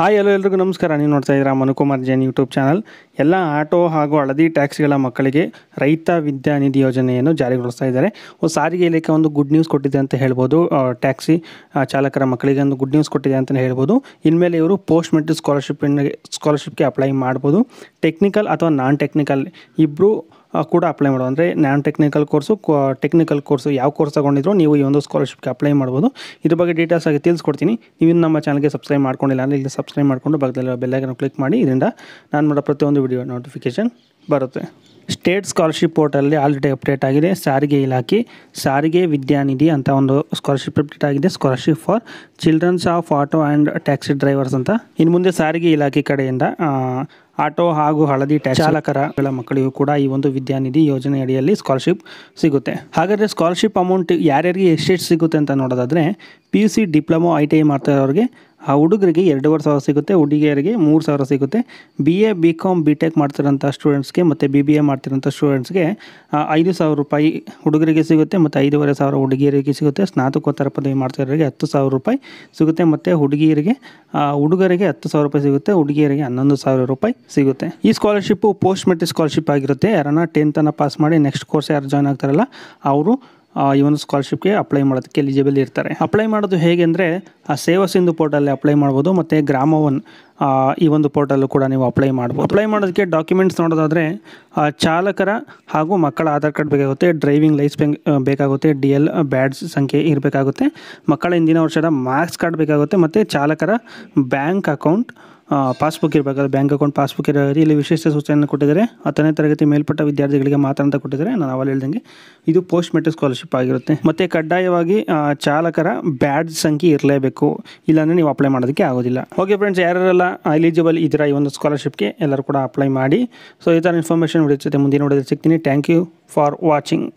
hi ಎಲ್ಲೋ ಎಲ್ರಿಗೂ ನಮಸ್ಕಾರ ನೀವು ನೋಡ್ತಾ ಇದ್ದೀರಾ ಮನುಕುಮಾರ್ ಜೈನ್ ಯೂಟ್ಯೂಬ್ ಚಾನಲ್ ಎಲ್ಲ ಆಟೋ ಹಾಗೂ ಹಳದಿ ಟ್ಯಾಕ್ಸಿಗಳ ಮಕ್ಕಳಿಗೆ ರೈತ ವಿದ್ಯಾನಿಧಿ ಯೋಜನೆಯನ್ನು ಜಾರಿಗೊಳಿಸ್ತಾ ಇದ್ದಾರೆ ಸಾರಿಗೆ ಇಲಾಖೆ ಒಂದು ಗುಡ್ ನ್ಯೂಸ್ ಕೊಟ್ಟಿದೆ ಅಂತ ಹೇಳ್ಬೋದು ಟ್ಯಾಕ್ಸಿ ಚಾಲಕರ ಮಕ್ಕಳಿಗೆ ಒಂದು ಗುಡ್ ನ್ಯೂಸ್ ಕೊಟ್ಟಿದೆ ಅಂತಲೇ ಹೇಳ್ಬೋದು ಇನ್ಮೇಲೆ ಇವರು ಪೋಸ್ಟ್ ಮೆಟ್ರಿಕ್ ಸ್ಕಾಲರ್ಶಿಪ್ ಸ್ಕಾಲರ್ಶಿಪ್ಗೆ ಅಪ್ಲೈ ಮಾಡ್ಬೋದು ಟೆಕ್ನಿಕಲ್ ಅಥವಾ ನಾನ್ ಟೆಕ್ನಿಕಲ್ ಇಬ್ಬರು ಕೂಡ ಅಪ್ಲೈ ಮಾಡೋದು ಅಂದರೆ non technical course technical course ಯಾವ ಕೋರ್ಸ್ ತೊಗೊಂಡಿದ್ರು ನೀವು ಈ ಒಂದು ಸ್ಕಾಲರ್ಶಿಪ್ಗೆ ಅಪ್ಲೈ ಮಾಡ್ಬೋದು ಇದ್ರ ಬಗ್ಗೆ ಡೀಟೇಲ್ಸ್ ಆಗಿ ತಿಳಿಸ್ಕೊಡ್ತೀನಿ ನೀವು ನಮ್ಮ ಚಾನಲ್ಗೆ ಸಬ್ಸ್ಕ್ರೈಬ್ ಮಾಡ್ಕೊಂಡಿಲ್ಲ ಅಂದರೆ ಇಲ್ಲಿ ಸಬ್ಸ್ಕ್ರೈಬ್ ಮಾಡಿಕೊಂಡು ಭಾಗದಲ್ಲಿ ಬೆಲ್ಲೈಕನ್ನು ಕ್ಲಿಕ್ ಮಾಡಿ ಇದರಿಂದ ನಾನು ಮಾಡೋ ಪ್ರತಿಯೊಂದು ವಿಡಿಯೋ ನೋಟಿಫಿಕೇಷನ್ ಬರುತ್ತೆ ಸ್ಟೇಟ್ ಸ್ಕಾಲರ್ಶಿಪ್ ಪೋರ್ಟಲ್ಲಿ ಆಲ್ರೆಡಿ ಅಪ್ಡೇಟ್ ಆಗಿದೆ ಸಾರಿಗೆ ಇಲಾಖೆ ಸಾರಿಗೆ ವಿದ್ಯಾನಿಧಿ ಅಂತ ಒಂದು ಸ್ಕಾಲರ್ಶಿಪ್ ಅಪ್ಡೇಟ್ ಆಗಿದೆ scholarship for childrens of auto and taxi drivers ಅಂತ ಇನ್ನು ಮುಂದೆ ಸಾರಿಗೆ ಇಲಾಖೆ ಕಡೆಯಿಂದ ಆಟೋ ಹಾಗೂ ಹಳದಿ ಚಾಲಕರಗಳ ಮಕ್ಕಳಿಗೂ ಕೂಡ ಈ ಒಂದು ವಿದ್ಯಾನಿಧಿ ಯೋಜನೆ ಅಡಿಯಲ್ಲಿ ಸ್ಕಾಲರ್ಶಿಪ್ ಸಿಗುತ್ತೆ ಹಾಗಾದರೆ ಸ್ಕಾಲರ್ಶಿಪ್ ಅಮೌಂಟ್ ಯಾರ್ಯಾರಿಗೆ ಎಷ್ಟೆಷ್ಟು ಸಿಗುತ್ತೆ ಅಂತ ನೋಡೋದಾದರೆ P U C diploma I T I ಮಾಡ್ತಾ ಇರೋರಿಗೆ ಆ ಹುಡುಗರಿಗೆ ಎರಡೂವರೆ ಸಾವಿರ ಸಿಗುತ್ತೆ ಹುಡುಗಿಯರಿಗೆ ಮೂರು ಸಾವಿರ ಸಿಗುತ್ತೆ B A B com B tech ಮಾಡ್ತಿರೋಂಥ ಸ್ಟೂಡೆಂಟ್ಸ್ಗೆ ಮತ್ತು ಬಿ ಬಿ ಎ ಮಾಡ್ತಿರೋಂಥ ಸ್ಟೂಡೆಂಟ್ಸ್ಗೆ ಐದು ಸಾವಿರ ರೂಪಾಯಿ ಹುಡುಗರಿಗೆ ಸಿಗುತ್ತೆ ಮತ್ತು ಐದೂವರೆ ಸಾವಿರ ಹುಡುಗಿಯರಿಗೆ ಸಿಗುತ್ತೆ ಸ್ನಾತಕೋತ್ತರ ಪದವಿ ಮಾಡ್ತಿರೋರಿಗೆ ಹತ್ತು ಸಾವಿರ ರೂಪಾಯಿ ಸಿಗುತ್ತೆ ಮತ್ತು ಹುಡುಗಿಯರಿಗೆ ಹುಡುಗರಿಗೆ ಹತ್ತು ಸಾವಿರ ರೂಪಾಯಿ ಸಿಗುತ್ತೆ ಹುಡುಗಿಯರಿಗೆ ಹನ್ನೊಂದು ಸಾವಿರ ರೂಪಾಯಿ ಸಿಗುತ್ತೆ ಈ ಸ್ಕಾಲರ್ಶಿಪ್ಪು ಪೋಸ್ಟ್ ಮೆಟ್ರಿಕ್ ಸ್ಕಾಲರ್ಶಿಪ್ ಆಗಿರುತ್ತೆ ಯಾರನ್ನ ಟೆಂತನ್ನು ಪಾಸ್ ಮಾಡಿ ನೆಕ್ಸ್ಟ್ ಕೋರ್ಸ್ ಯಾರು ಜಾಯ್ನ್ ಆಗ್ತಾರಲ್ಲ ಅವರು ಈ ಒಂದು ಸ್ಕಾಲರ್ಶಿಪ್ಗೆ ಅಪ್ಲೈ ಮಾಡೋದಕ್ಕೆ ಎಲಿಜಿಬಲ್ ಇರ್ತಾರೆ ಅಪ್ಲೈ ಮಾಡೋದು ಹೇಗೆ ಅಂದರೆ ಆ ಸೇವಾ ಸಿಂಧು ಪೋರ್ಟಲ್ಲಿ ಅಪ್ಲೈ ಮಾಡ್ಬೋದು ಮತ್ತು ಗ್ರಾಮ ಒನ್ ಈ ಒಂದು ಪೋರ್ಟಲ್ಲು ಕೂಡ ನೀವು ಅಪ್ಲೈ ಮಾಡ್ಬೋದು ಅಪ್ಲೈ ಮಾಡೋದಕ್ಕೆ ಡಾಕ್ಯುಮೆಂಟ್ಸ್ ನೋಡೋದಾದರೆ ಚಾಲಕರ ಹಾಗೂ ಮಕ್ಕಳ ಆಧಾರ್ ಕಾರ್ಡ್ ಬೇಕಾಗುತ್ತೆ ಡ್ರೈವಿಂಗ್ ಲೈಸ್ ಬೇಕಾಗುತ್ತೆ ಡಿ ಎಲ್ ಬ್ಯಾಡ್ಸ್ ಸಂಖ್ಯೆ ಇರಬೇಕಾಗುತ್ತೆ ಮಕ್ಕಳ ಹಿಂದಿನ ವರ್ಷದ ಮಾರ್ಕ್ಸ್ ಕಾರ್ಡ್ ಬೇಕಾಗುತ್ತೆ ಮತ್ತು ಚಾಲಕರ ಬ್ಯಾಂಕ್ ಅಕೌಂಟ್ ಪಾಸ್ಬುಕ್ ಇರಬೇಕಾದ್ರೆ ಬ್ಯಾಂಕ್ ಅಕೌಂಟ್ ಪಾಸ್ಬುಕ್ ಇರೋದು ಇಲ್ಲಿ ವಿಶೇಷ ಸೂಚನೆಯನ್ನು ಕೊಟ್ಟಿದ್ದಾರೆ ಹತ್ತನೇ ತರಗತಿ ಮೇಲ್ಪಟ್ಟ ವಿದ್ಯಾರ್ಥಿಗಳಿಗೆ ಮಾತ್ರ ಅಂತ ಕೊಟ್ಟಿದ್ದಾರೆ ನಾನು ಅವಾಗ ಹೇಳ್ದಂಗೆ ಇದು ಪೋಸ್ಟ್ ಮೆಟ್ರಿಕ್ ಸ್ಕಾಲರ್ಶಿಪ್ ಆಗಿರುತ್ತೆ ಮತ್ತು ಕಡ್ಡಾಯವಾಗಿ ಚಾಲಕರ ಬ್ಯಾಡ್ಜ್ ಸಂಖ್ಯೆ ಇರಲೇಬೇಕು ಇಲ್ಲಾಂದರೆ ನೀವು ಅಪ್ಲೈ ಮಾಡೋದಕ್ಕೆ ಆಗೋದಿಲ್ಲ ಓಕೆ ಫ್ರೆಂಡ್ಸ್ ಯಾರೆಲ್ಲ ಎಲಿಜಿಬಲ್ ಇದ್ದೀರಾ ಈ ಒಂದು ಸ್ಕಾಲರ್ಶಿಪ್ಗೆ ಎಲ್ಲರೂ ಕೂಡ ಅಪ್ಲೈ ಮಾಡಿ ಸೊ ಈ ಥರ ಇನ್ಫಾರ್ಮೇಷನ್ ಉಳಿಯುತ್ತೆ ಮುಂದೆ ನೋಡಿದ್ರೆ ಸಿಗ್ತೀನಿ ಥ್ಯಾಂಕ್ ಯು ಫಾರ್ ವಾಚಿಂಗ್